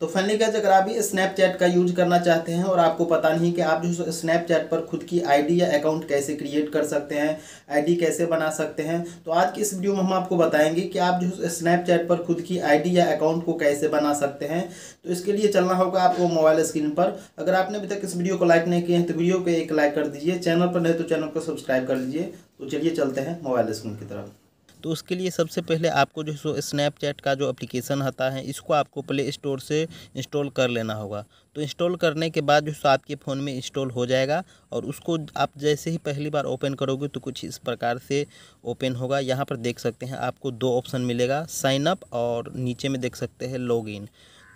तो family guys अगर आप भी स्नैपचैट का यूज करना चाहते हैं और आपको पता नहीं कि आप जो स्नैपचैट पर खुद की आईडी या अकाउंट कैसे क्रिएट कर सकते हैं आईडी कैसे बना सकते हैं तो आज की इस वीडियो में हम आपको बताएंगे कि आप जो स्नैपचैट पर खुद की आईडी या अकाउंट को कैसे बना सकते हैं तो इसके लिए चलना होगा आपको मोबाइल स्क्रीन पर अगर आपने अभी तक इस वीडियो को लाइक नहीं किया है तो वीडियो को एक लाइक कर दीजिए चैनल पर नहीं तो चैनल को सब्सक्राइब कर लीजिए तो चलिए चलते हैं मोबाइल स्क्रीन की तरफ तो उसके लिए सबसे पहले आपको जो सो स्नैपचैट का जो एप्लीकेशन आता है इसको आपको प्ले स्टोर से इंस्टॉल कर लेना होगा तो इंस्टॉल करने के बाद जो सो आपके फ़ोन में इंस्टॉल हो जाएगा और उसको आप जैसे ही पहली बार ओपन करोगे तो कुछ इस प्रकार से ओपन होगा यहाँ पर देख सकते हैं आपको दो ऑप्शन मिलेगा साइनअप और नीचे में देख सकते हैं लॉग इन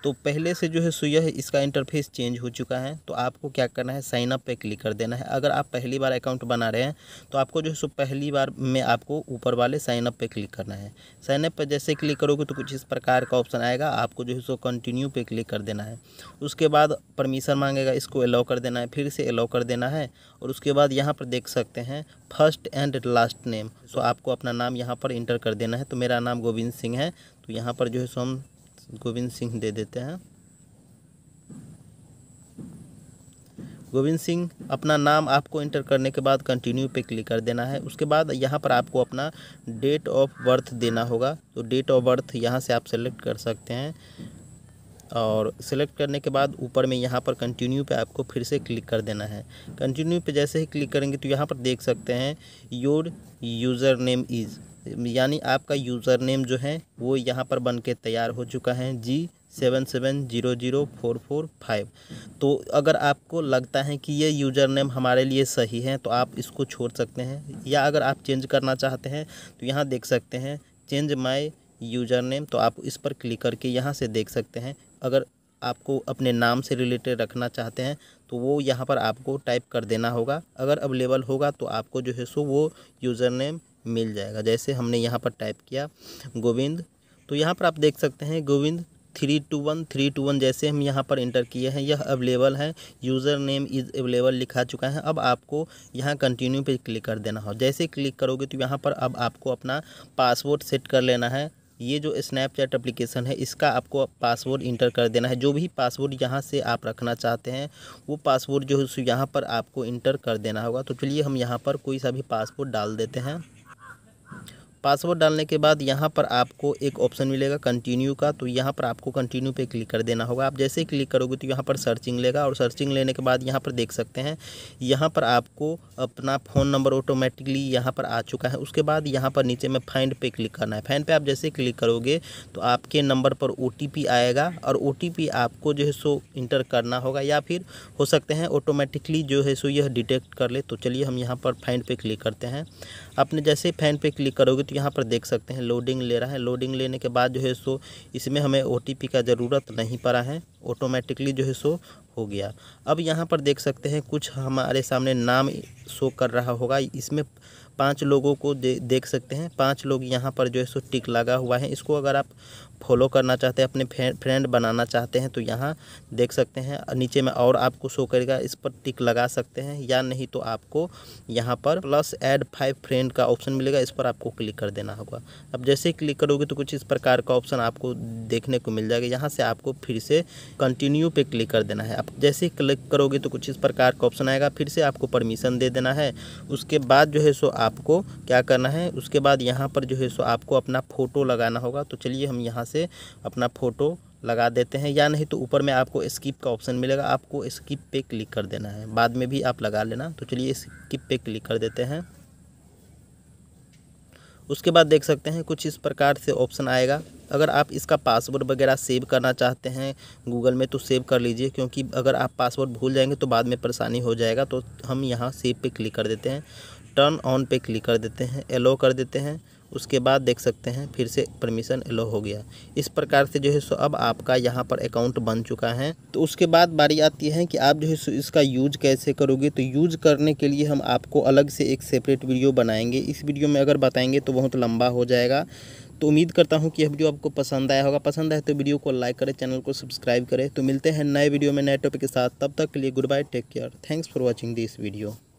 तो पहले से जो है सो यह इसका इंटरफेस चेंज हो चुका है तो आपको क्या करना है साइन अप पे क्लिक कर देना है अगर आप पहली बार अकाउंट बना रहे हैं तो आपको जो है सो पहली बार में आपको ऊपर वाले साइन अप पे क्लिक करना है साइन अप पर जैसे क्लिक करोगे तो कुछ इस प्रकार का ऑप्शन आएगा आपको जो है सो कंटिन्यू पे क्लिक कर देना है उसके बाद परमिशन मांगेगा इसको अलाउ कर देना है फिर से अलाउ कर देना है और उसके बाद यहाँ पर देख सकते हैं first and last name so आपको अपना नाम यहाँ पर इंटर कर देना है तो मेरा नाम गोविंद सिंह है तो यहाँ पर जो है सो हम गोविंद सिंह दे देते हैं गोविंद सिंह अपना नाम आपको इंटर करने के बाद कंटिन्यू पे क्लिक कर देना है उसके बाद यहाँ पर आपको अपना डेट ऑफ बर्थ देना होगा तो डेट ऑफ बर्थ यहाँ से आप सेलेक्ट कर सकते हैं और सेलेक्ट करने के बाद ऊपर में यहाँ पर कंटिन्यू पे आपको फिर से क्लिक कर देना है कंटिन्यू पे जैसे ही क्लिक करेंगे तो यहाँ पर देख सकते हैं योर यूज़र नेम इज़ यानी आपका यूज़र नेम जो है वो यहाँ पर बन के तैयार हो चुका है G seven seven zero zero four four five तो अगर आपको लगता है कि ये यूज़र नेम हमारे लिए सही है तो आप इसको छोड़ सकते हैं या अगर आप चेंज करना चाहते हैं तो यहाँ देख सकते हैं चेंज माई यूज़र नेम तो आप इस पर क्लिक करके यहाँ से देख सकते हैं अगर आपको अपने नाम से रिलेटेड रखना चाहते हैं तो वो यहाँ पर आपको टाइप कर देना होगा अगर अवेलेबल होगा तो आपको जो है सो वो यूज़र नेम मिल जाएगा जैसे हमने यहाँ पर टाइप किया गोविंद तो यहाँ पर आप देख सकते हैं Govind three two one three two one जैसे हम यहाँ पर इंटर किए हैं यह अवेलेबल है यूज़र नेम इज़ अवेलेबल लिखा चुका है अब आपको यहाँ कंटिन्यू पे क्लिक कर देना हो जैसे क्लिक करोगे तो यहाँ पर अब आपको अपना पासवर्ड सेट कर लेना है ये जो स्नैपचैट एप्लीकेशन है इसका आपको पासवर्ड इंटर कर देना है जो भी पासवर्ड यहाँ से आप रखना चाहते हैं वो पासवर्ड जो है यहाँ पर आपको इंटर कर देना होगा तो चलिए हम यहाँ पर कोई सा भी पासवर्ड डाल देते हैं पासवर्ड डालने के बाद यहाँ पर आपको एक ऑप्शन मिलेगा कंटिन्यू का तो यहाँ पर आपको कंटिन्यू पे क्लिक कर देना होगा आप जैसे ही क्लिक करोगे तो यहाँ पर सर्चिंग लेगा और सर्चिंग लेने के बाद यहाँ पर देख सकते हैं यहाँ पर आपको अपना फ़ोन नंबर ऑटोमेटिकली यहाँ पर आ चुका है उसके बाद यहाँ पर नीचे में फाइंड पे क्लिक करना है फाइंड पे आप जैसे क्लिक करोगे तो आपके नंबर पर ओ आएगा और ओ आपको जो है सो इंटर करना होगा या फिर हो सकते हैं ऑटोमेटिकली जो है सो यह डिटेक्ट कर ले तो चलिए हम यहाँ पर फाइंड पे क्लिक करते हैं आपने जैसे फाइंड पे क्लिक करोगे तो तो यहाँ पर देख सकते हैं लोडिंग ले रहा है लोडिंग लेने के बाद जो है सो इसमें हमें ओ का ज़रूरत नहीं पड़ा है ऑटोमेटिकली जो है सो हो गया अब यहाँ पर देख सकते हैं कुछ हमारे सामने नाम शो कर रहा होगा इसमें पांच लोगों को दे, देख सकते हैं पांच लोग यहाँ पर जो है सो टिक लगा हुआ है इसको अगर आप फॉलो करना चाहते हैं अपने फ्रेंड बनाना चाहते हैं तो यहाँ देख सकते हैं नीचे में और आपको शो करेगा इस पर टिक लगा सकते हैं या नहीं तो आपको यहाँ पर प्लस ऐड फाइव फ्रेंड का ऑप्शन मिलेगा इस पर आपको क्लिक कर देना होगा अब जैसे क्लिक करोगे तो कुछ इस प्रकार का ऑप्शन आपको देखने को मिल जाएगा यहाँ से आपको फिर से कंटिन्यू पे क्लिक कर देना है आप जैसे क्लिक करोगे तो कुछ इस प्रकार का ऑप्शन आएगा फिर से आपको परमिशन दे देना है उसके बाद जो है सो आपको क्या करना है उसके बाद यहाँ पर जो है सो आपको अपना फ़ोटो लगाना होगा तो चलिए हम यहाँ से अपना फ़ोटो लगा देते हैं या नहीं तो ऊपर में आपको स्किप का ऑप्शन मिलेगा आपको स्किप पे क्लिक कर देना है बाद में भी आप लगा लेना तो चलिए स्किप पे क्लिक कर देते हैं उसके बाद देख सकते हैं कुछ इस प्रकार से ऑप्शन आएगा अगर आप इसका पासवर्ड वगैरह सेव करना चाहते हैं गूगल में तो सेव कर लीजिए क्योंकि अगर आप पासवर्ड भूल जाएंगे तो बाद में परेशानी हो जाएगा तो हम यहाँ सेव पे क्लिक कर देते हैं टर्न ऑन पे क्लिक कर देते हैं एलो कर देते हैं उसके बाद देख सकते हैं फिर से परमिशन एलो हो गया इस प्रकार से जो है सो अब आपका यहाँ पर अकाउंट बन चुका है तो उसके बाद बारी आती है कि आप जो है सो इसका यूज कैसे करोगे तो यूज करने के लिए हम आपको अलग से एक सेपरेट वीडियो बनाएंगे इस वीडियो में अगर बताएंगे तो बहुत लंबा हो जाएगा तो उम्मीद करता हूँ कि यह वीडियो आपको पसंद आया होगा पसंद आए तो वीडियो को लाइक करें चैनल को सब्सक्राइब करें तो मिलते हैं नए वीडियो में नए टॉपिक के साथ तब तक के लिए goodbye take care thanks for watching this video